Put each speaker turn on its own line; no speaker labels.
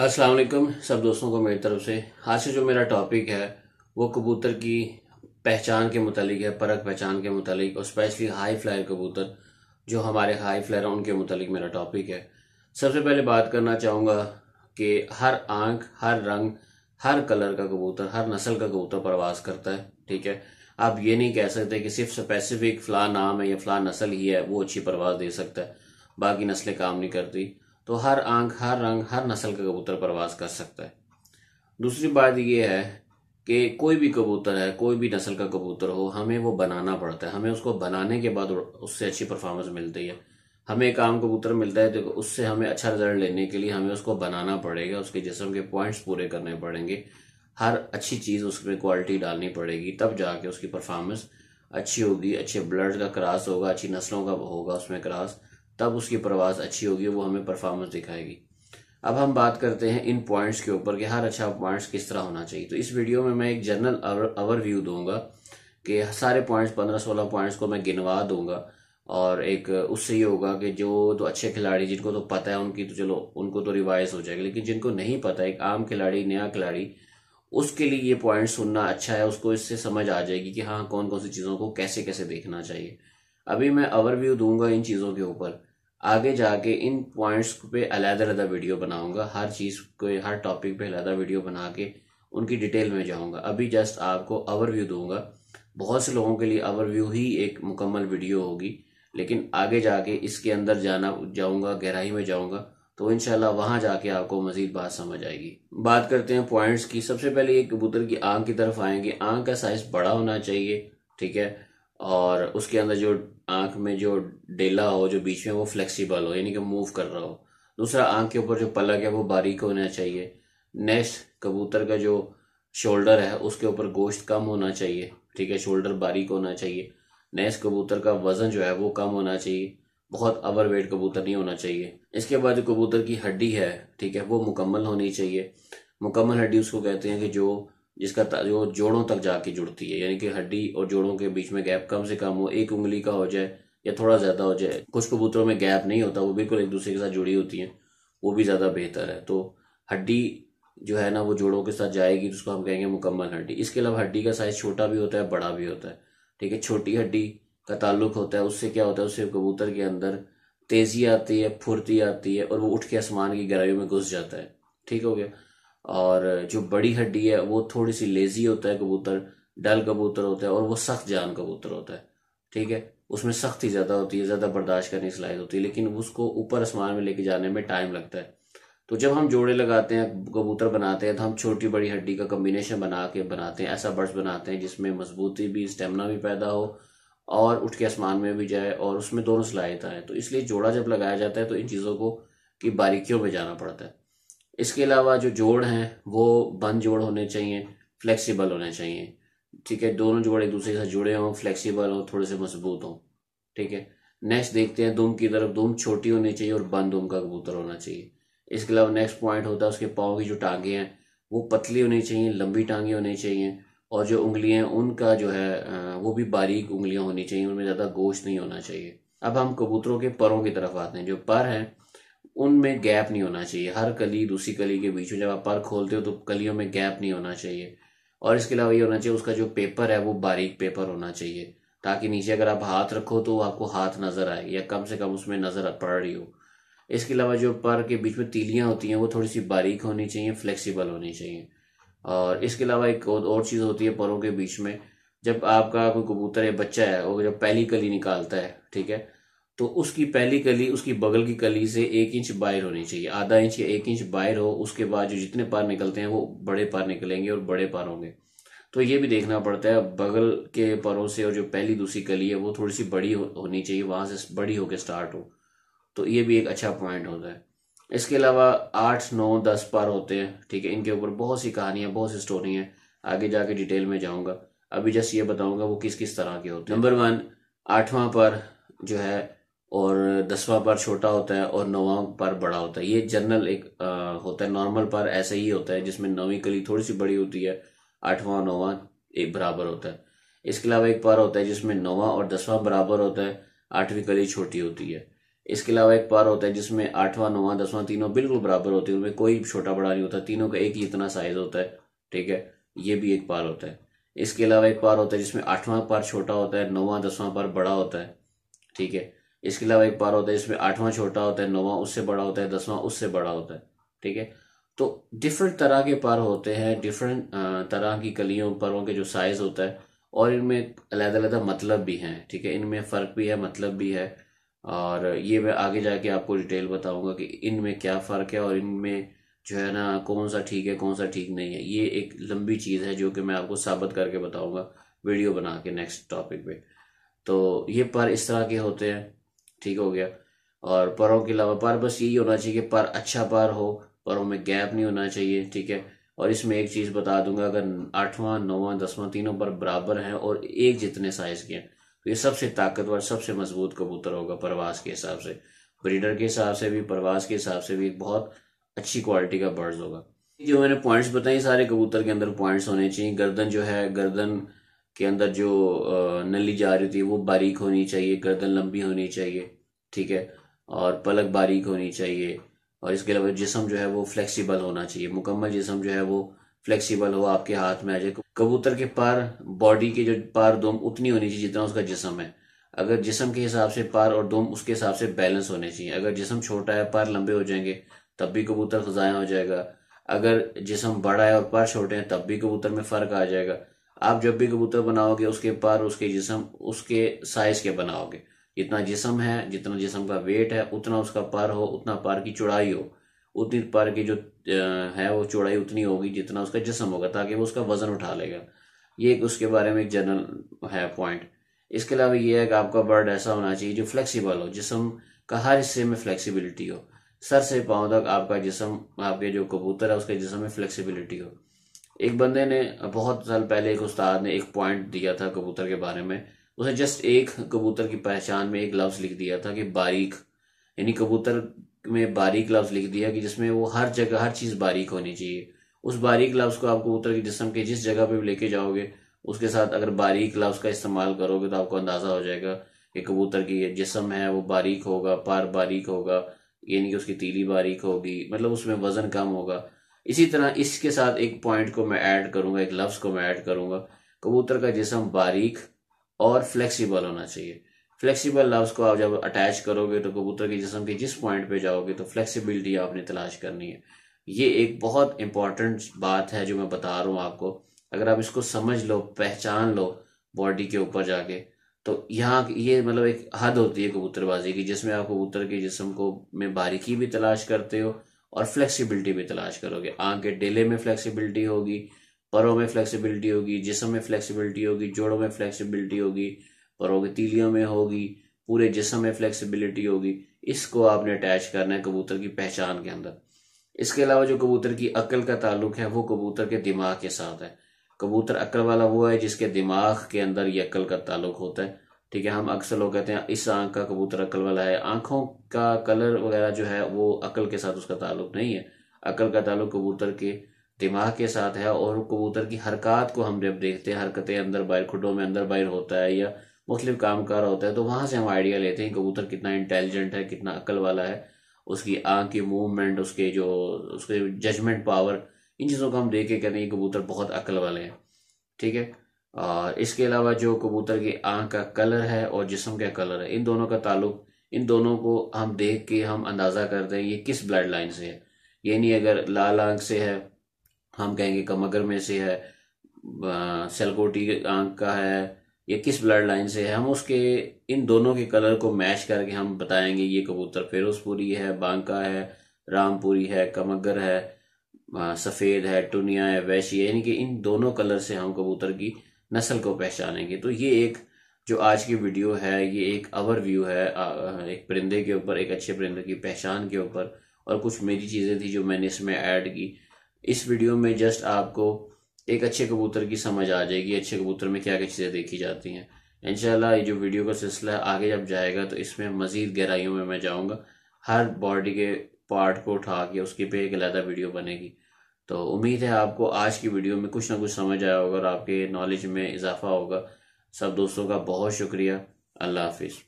अस्सलाम वालेकुम सब दोस्तों को मेरी तरफ से आज से जो मेरा टॉपिक है वो कबूतर की पहचान के मतलब है परख पहचान के मतलब और स्पेशली हाई फ्लायर कबूतर जो हमारे हाई फ्लायर उनके मतलब मेरा टॉपिक है सबसे पहले बात करना चाहूँगा कि हर आंख हर रंग हर कलर का कबूतर हर नस्ल का कबूतर प्रवास करता है ठीक है आप ये नहीं कह सकते कि सिर्फ स्पेसिफिक फ्ला नाम है या फ्ला नस्ल ही है वो अच्छी परवाज दे सकता है बाकी नस्लें काम नहीं करती तो हर आंख हर रंग हर नस्ल का कबूतर प्रवास कर सकता है दूसरी बात यह है कि कोई भी कबूतर है कोई भी नस्ल का कबूतर हो हमें वो बनाना पड़ता है हमें उसको बनाने के बाद उससे अच्छी परफॉर्मेंस मिलती है हमें एक आम कबूतर मिलता है तो उससे हमें अच्छा रिजल्ट लेने के लिए हमें उसको बनाना पड़ेगा उसके जिसम के पॉइंट्स पूरे करने पड़ेंगे हर अच्छी चीज़ उसमें क्वालिटी डालनी पड़ेगी तब जाके उसकी परफॉर्मेंस अच्छी होगी अच्छे ब्लड का क्रॉस होगा अच्छी नस्लों का होगा उसमें क्रॉस तब उसकी प्रवास अच्छी होगी वो हमें परफॉर्मेंस दिखाएगी अब हम बात करते हैं इन पॉइंट्स के ऊपर कि हर अच्छा पॉइंट्स किस तरह होना चाहिए तो इस वीडियो में मैं एक जनरल ओवरव्यू दूंगा कि सारे पॉइंट्स पंद्रह सोलह पॉइंट्स को मैं गिनवा दूंगा और एक उससे ये होगा कि जो तो अच्छे खिलाड़ी जिनको तो पता है उनकी तो चलो उनको तो रिवाइज हो जाएगा लेकिन जिनको नहीं पता एक आम खिलाड़ी नया खिलाड़ी उसके लिए ये पॉइंट सुनना अच्छा है उसको इससे समझ आ जाएगी कि हाँ कौन कौन सी चीज़ों को कैसे कैसे देखना चाहिए अभी मैं ओवरव्यू दूंगा इन चीज़ों के ऊपर आगे जाके इन पॉइंट्स पे अलहदा अलग वीडियो बनाऊंगा हर चीज़ को हर टॉपिक पे अलग वीडियो बना के उनकी डिटेल में जाऊंगा अभी जस्ट आपको ओवरव्यू दूंगा बहुत से लोगों के लिए ओवरव्यू ही एक मुकम्मल वीडियो होगी लेकिन आगे जाके इसके अंदर जाना जाऊंगा गहराई में जाऊंगा तो इनशाला वहां जाके आपको मजीद बात समझ आएगी बात करते हैं पॉइंट्स की सबसे पहले ये कबूतर की आंख की तरफ आएंगे आंख का साइज बड़ा होना चाहिए ठीक है और उसके अंदर जो आंख में जो डेला हो जो बीच में वो फ्लेक्सिबल हो यानी कि मूव कर रहा हो दूसरा आंख के ऊपर जो पलक है वो बारीक होना चाहिए नेक्स्ट कबूतर का जो शोल्डर है उसके ऊपर गोश्त कम होना चाहिए ठीक है शोल्डर बारीक होना चाहिए नेक्स्ट कबूतर का वजन जो है वो कम होना चाहिए बहुत अवर वेट कबूतर नहीं होना चाहिए इसके बाद जो कबूतर की हड्डी है ठीक है वो मुकम्मल होनी चाहिए मुकम्मल हड्डी उसको कहते हैं कि जो जिसका जो जोड़ों तक जाके जुड़ती है यानी कि हड्डी और जोड़ों के बीच में गैप कम से कम हो एक उंगली का हो जाए या थोड़ा ज़्यादा हो जाए कुछ कबूतरों में गैप नहीं होता वो बिल्कुल एक दूसरे के साथ जुड़ी होती हैं वो भी ज़्यादा बेहतर है तो हड्डी जो है ना वो जोड़ों के साथ जाएगी तो उसको हम कहेंगे मुकम्मल हड्डी इसके अलावा हड्डी का साइज छोटा भी होता है बड़ा भी होता है ठीक है छोटी हड्डी का ताल्लुक होता है उससे क्या होता है उससे कबूतर के अंदर तेज़ी आती है फुर्ती आती है और वो उठ के आसमान की गहराइयों में घुस जाता है ठीक हो गया और जो बड़ी हड्डी है वो थोड़ी सी लेजी होता है कबूतर डल कबूतर होता है और वो सख्त जान कबूतर होता है ठीक है उसमें सख्ती ज़्यादा होती है ज़्यादा बर्दाश्त करने की सलाहियत होती है लेकिन उसको ऊपर आसमान में लेके जाने में टाइम लगता है तो जब हम जोड़े लगाते हैं कबूतर बनाते हैं तो हम छोटी बड़ी हड्डी का कम्बिनेशन बना के बनाते हैं ऐसा बर्ड्स बनाते हैं जिसमें मजबूती भी स्टेमिना भी पैदा हो और उठ के आसमान में भी जाए और उसमें दोनों सलाहित आए तो इसलिए जोड़ा जब लगाया जाता है तो इन चीज़ों को की बारीकियों में जाना पड़ता है इसके अलावा जो जोड़ हैं वो बंद जोड़ होने चाहिए फ्लेक्सिबल होने चाहिए ठीक है दोनों जोड़ एक दूसरे साथ जुड़े हों फ्लेक्सिबल हों थोड़े से मजबूत हों ठीक है नेक्स्ट देखते हैं दुम की तरफ दुम छोटी होनी चाहिए और बंद दुम का कबूतर होना चाहिए इसके अलावा नेक्स्ट पॉइंट होता है उसके पाँव की जो टांगे हैं वो पतली होनी चाहिए लंबी टांगे होनी चाहिए और जो उंगलियाँ उनका जो है वो भी बारीक उंगलियां होनी चाहिए उनमें ज़्यादा गोश्त नहीं होना चाहिए अब हम कबूतरों के परों की तरफ आते हैं जो पर हैं उनमें गैप नहीं होना चाहिए हर कली दूसरी कली के बीच में जब आप पर खोलते हो तो कलियों में गैप नहीं होना चाहिए और इसके अलावा ये होना चाहिए उसका जो पेपर है वो बारीक पेपर होना चाहिए ताकि नीचे अगर आप हाथ रखो तो आपको हाथ नज़र आए या कम से कम उसमें नज़र पड़ रही हो इसके अलावा जो पर के बीच में तीलियां होती हैं वो थोड़ी सी बारीक होनी चाहिए फ्लेक्सिबल होनी चाहिए और इसके अलावा एक और चीज़ होती है परों के बीच में जब आपका कोई कबूतर या बच्चा है वो जब पहली कली निकालता है ठीक है तो उसकी पहली कली उसकी बगल की कली से एक इंच बाहर होनी चाहिए आधा इंच या एक इंच बाहर हो उसके बाद जो जितने पार निकलते हैं वो बड़े पार निकलेंगे और बड़े पार होंगे तो ये भी देखना पड़ता है बगल के परों से और जो पहली दूसरी कली है वो थोड़ी सी बड़ी हो, होनी चाहिए वहां से बड़ी होकर स्टार्ट हो तो ये भी एक अच्छा पॉइंट होता है इसके अलावा आठ नौ दस पार होते हैं ठीक है इनके ऊपर बहुत सी कहानियां बहुत सी स्टोरी है आगे जाके डिटेल में जाऊंगा अभी जस्ट ये बताऊंगा वो किस किस तरह के होते हैं नंबर वन आठवां पर जो है और दसवां पर छोटा होता है और नवा पर बड़ा होता है ये जनरल एक आ, होता है नॉर्मल पर ऐसे ही होता है जिसमें नौवीं कली थोड़ी सी बड़ी होती है आठवां नौवा एक बराबर होता है इसके अलावा एक पर होता है जिसमें नौवां और दसवां बराबर होता है आठवीं कली छोटी होती है इसके अलावा एक पार होता है जिसमें आठवां नौवां दसवां तीनों बिल्कुल बराबर होते हैं उनमें कोई छोटा बड़ा नहीं होता तीनों का एक ही इतना साइज होता है ठीक है ये भी एक पार होता है इसके अलावा एक पार होता है जिसमें आठवां पार छोटा होता है नौवां दसवां पार बड़ा होता है ठीक है इसके अलावा एक पारा होता है इसमें आठवां छोटा होता है नौवां उससे बड़ा होता है दसवां उससे बड़ा होता है ठीक है तो डिफरेंट तरह के पर होते हैं डिफरेंट तरह की कलियों परों के जो साइज होता है और इनमें अलग अलग मतलब भी हैं ठीक है इनमें फ़र्क भी है मतलब भी है और ये मैं आगे जाके आपको डिटेल बताऊंगा कि इनमें क्या फ़र्क है और इनमें जो है ना कौन सा ठीक है कौन सा ठीक नहीं है ये एक लंबी चीज़ है जो कि मैं आपको साबित करके बताऊंगा वीडियो बना के नेक्स्ट टॉपिक पे तो ये पर इस तरह के होते हैं ठीक हो गया और परों के अलावा पर बस यही होना चाहिए कि पर अच्छा पर हो परों में गैप नहीं होना चाहिए ठीक है और इसमें एक चीज़ बता दूंगा अगर आठवां नौवां दसवां तीनों पर बराबर हैं और एक जितने साइज के हैं तो ये सबसे ताकतवर सबसे मजबूत कबूतर होगा परवास के हिसाब से ब्रीडर के हिसाब से भी परवास के हिसाब से भी एक बहुत अच्छी क्वालिटी का बर्ड होगा जो मैंने पॉइंट्स बताए सारे कबूतर के अंदर पॉइंट्स होने चाहिए गर्दन जो है गर्दन के अंदर जो नली जा रही होती है वो बारीक होनी चाहिए गर्दन लंबी होनी चाहिए ठीक है और पलक बारीक होनी चाहिए और इसके अलावा जिसम जो है वो फ्लेक्सिबल होना चाहिए मुकम्मल जिसम जो है वो फ्लेक्सिबल हो आपके हाथ में आ जाए कबूतर के पार बॉडी के जो पार दोम उतनी होनी चाहिए जितना उसका जिसम है अगर जिसम के हिसाब से पार और दोम उसके हिसाब से बैलेंस होने चाहिए अगर जिसम छोटा है पार लंबे हो जाएंगे तब भी कबूतर खजाया हो जाएगा अगर जिसम बड़ा है और पार छोटे हैं तब भी कबूतर में फ़र्क आ जाएगा आप जब भी कबूतर बनाओगे उसके पार उसके जिसम उसके साइज के बनाओगे जितना जिसम है जितना जिसम का वेट है उतना उसका पर हो उतना पर की चौड़ाई हो उतनी पर की जो है वो चौड़ाई उतनी होगी जितना उसका जिसम होगा ताकि वो उसका वज़न उठा लेगा ये एक उसके बारे में एक जनरल है पॉइंट इसके अलावा ये है कि आपका बर्ड ऐसा होना चाहिए जो फ्लेक्सिबल हो जिसम का हर हिस्से में फ्लेक्सिबिलिटी हो सर से पाँव तक आपका जिसम आपके जो कबूतर है उसके जिसम में फ्लेक्सिबिलिटी हो एक बंदे ने बहुत साल पहले एक उस्ताद ने एक पॉइंट दिया था कबूतर के बारे में उसने जस्ट एक कबूतर की पहचान में एक लफ्ज लिख दिया था कि बारीक यानी कबूतर में बारीक लफ्ज लिख दिया कि जिसमें वो हर जगह हर चीज बारीक होनी चाहिए उस बारीक लफ्ज को आप कबूतर के जिसम के जिस जगह पे भी लेके जाओगे उसके साथ अगर बारीक लफ्ज का इस्तेमाल करोगे तो आपको अंदाजा हो जाएगा कि कबूतर की जिसम है वो बारीक होगा पार बारीक होगा यानी कि उसकी तीली बारीक होगी मतलब उसमें वजन कम होगा इसी तरह इसके साथ एक पॉइंट को मैं ऐड करूंगा एक लफ्ज को मैं ऐड करूंगा कबूतर का जिसम बारीक और फ्लेक्सिबल होना चाहिए फ्लेक्सिबल लव्स को आप जब अटैच करोगे तो कबूतर के जिसम के जिस पॉइंट पे जाओगे तो फ्लेक्सिबिलिटी आपने तलाश करनी है ये एक बहुत इंपॉर्टेंट बात है जो मैं बता रहा हूँ आपको अगर आप इसको समझ लो पहचान लो बॉडी के ऊपर जाके तो यहाँ ये मतलब एक हद होती है कबूतरबाजी की जिसमें आप कबूतर के जिसम को में बारीकी भी तलाश करते हो और फ्लेक्सिबिलिटी भी तलाश करोगे आंख के डेले में फ्लेक्सिबिलिटी होगी परों में फ्लेक्सिबिलिटी होगी जिसम में फ्लेक्सिबिलिटी होगी जोड़ों में फ्लेक्सिबिलिटी होगी परों की तीलियों में होगी पूरे जिसम में फ्लेक्सिबिलिटी होगी इसको आपने अटैच करना है कबूतर की पहचान के अंदर इसके अलावा जो कबूतर की अक्ल का ताल्लुक है वो कबूतर के दिमाग के साथ है कबूतर अक्ल वाला वो है जिसके दिमाग के अंदर ये अक्ल का ताल्लुक होता है ठीक है हम अक्सर लोग कहते हैं इस आंख का कबूतर अक्ल वाला है आंखों का कलर वगैरह जो है वो अक्ल के साथ उसका ताल्लुक नहीं है अक्ल का ताल्लुक कबूतर के दिमाग के साथ है और कबूतर की हरकत को हम जब देखते हैं हरकतें अंदर बाहर खुडों में अंदर बाहर होता है या मुख्तलिफ काम कार होता है तो वहां से हम आइडिया लेते हैं कबूतर कितना इंटेलिजेंट है कितना अकल वाला है उसकी आँख की मूवमेंट उसके जो उसके जजमेंट पावर इन चीज़ों को हम देख के कहते हैं कबूतर बहुत अकल वाले हैं ठीक है और इसके अलावा जो कबूतर की आँख का कलर है और जिसम का कलर है इन दोनों का ताल्लुक इन दोनों को हम देख के हम अंदाज़ा करते हैं ये किस ब्लड लाइन से है यानी अगर लाल आँख से है हम कहेंगे कमगर में से है सेलकोटी आंख का है या किस ब्लड लाइन से है हम उसके इन दोनों के कलर को मैच करके हम बताएंगे ये कबूतर फेरोजपुरी है बांका है रामपुरी है कमगर है सफ़ेद है टुनिया है वैशी है यानी कि इन दोनों कलर से हम कबूतर की नस्ल को पहचानेंगे तो ये एक जो आज की वीडियो है ये एक अवर व्यू है एक परिंदे के ऊपर एक अच्छे परिंदे की पहचान के ऊपर और कुछ मेरी चीज़ें थी जो मैंने इसमें ऐड की इस वीडियो में जस्ट आपको एक अच्छे कबूतर की समझ आ जाएगी अच्छे कबूतर में क्या क्या चीज़ें देखी जाती हैं इनशाला जो वीडियो का सिलसिला आगे जब जाएगा तो इसमें मज़ीद गहराइयों में मैं जाऊँगा हर बॉडी के पार्ट को उठा के उसके पे एक अलहदा वीडियो बनेगी तो उम्मीद है आपको आज की वीडियो में कुछ ना कुछ समझ आया होगा और आपके नॉलेज में इजाफा होगा सब दोस्तों का बहुत शुक्रिया अल्लाह हाफिज़